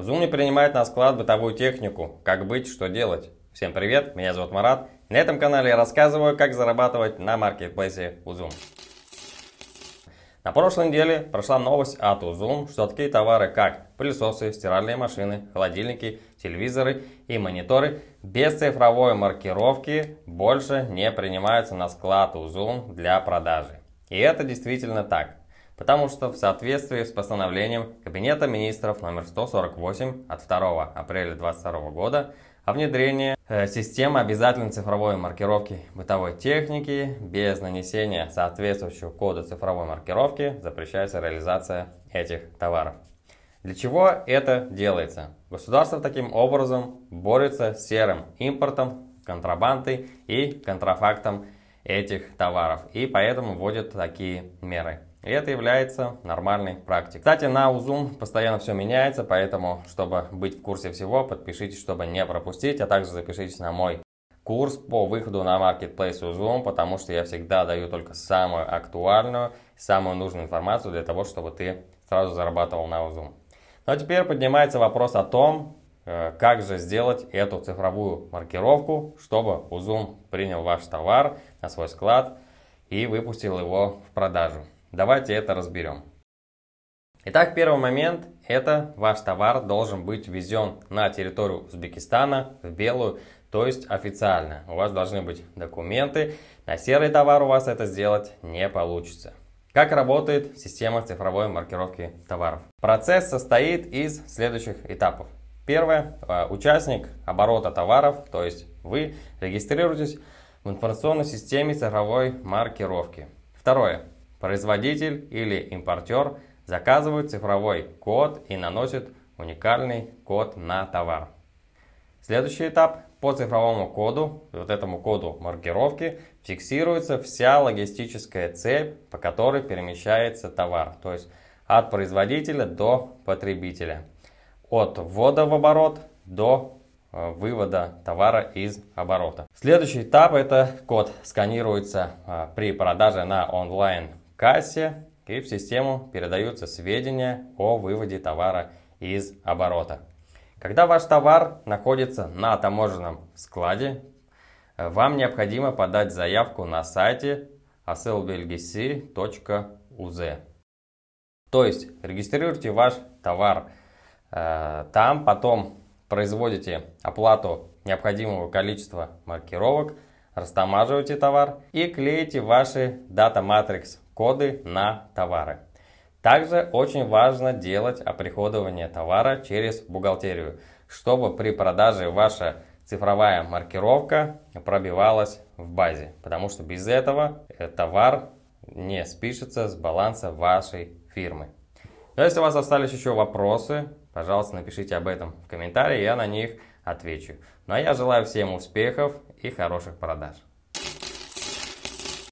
В Zoom не принимает на склад бытовую технику. Как быть, что делать? Всем привет, меня зовут Марат. На этом канале я рассказываю, как зарабатывать на маркетплейсе Узум. На прошлой неделе прошла новость от Узум, что такие товары, как пылесосы, стиральные машины, холодильники, телевизоры и мониторы без цифровой маркировки больше не принимаются на склад Узум для продажи. И это действительно так потому что в соответствии с постановлением Кабинета министров номер 148 от 2 апреля 2022 года о внедрении э, системы обязательной цифровой маркировки бытовой техники без нанесения соответствующего кода цифровой маркировки запрещается реализация этих товаров. Для чего это делается? Государство таким образом борется с серым импортом, контрабандой и контрафактом этих товаров и поэтому вводят такие меры. И это является нормальной практикой. Кстати, на Узум постоянно все меняется, поэтому, чтобы быть в курсе всего, подпишитесь, чтобы не пропустить, а также запишитесь на мой курс по выходу на Marketplace Узум, потому что я всегда даю только самую актуальную, самую нужную информацию для того, чтобы ты сразу зарабатывал на Узум. Ну а теперь поднимается вопрос о том, э, как же сделать эту цифровую маркировку, чтобы Узум принял ваш товар на свой склад и выпустил его в продажу. Давайте это разберем. Итак, первый момент – это ваш товар должен быть ввезен на территорию Узбекистана в белую, то есть официально. У вас должны быть документы, на серый товар у вас это сделать не получится. Как работает система цифровой маркировки товаров? Процесс состоит из следующих этапов. Первое. Э, участник оборота товаров, то есть вы регистрируетесь в информационной системе цифровой маркировки. Второе. Производитель или импортер заказывает цифровой код и наносит уникальный код на товар. Следующий этап. По цифровому коду, вот этому коду маркировки, фиксируется вся логистическая цепь, по которой перемещается товар. То есть от производителя до потребителя. От ввода в оборот до э, вывода товара из оборота. Следующий этап это код сканируется э, при продаже на онлайн кассе и в систему передаются сведения о выводе товара из оборота. Когда ваш товар находится на таможенном складе, э, вам необходимо подать заявку на сайте asilbelgisi.uz. То есть регистрируйте ваш товар э, там, потом производите оплату необходимого количества маркировок, растамаживаете товар и клеите ваши дата матрикс коды на товары. Также очень важно делать оприходование товара через бухгалтерию, чтобы при продаже ваша цифровая маркировка пробивалась в базе, потому что без этого э, товар не спишется с баланса вашей фирмы. Но ну, если у вас остались еще вопросы, пожалуйста, напишите об этом в комментарии, я на них отвечу. Ну а я желаю всем успехов и хороших продаж.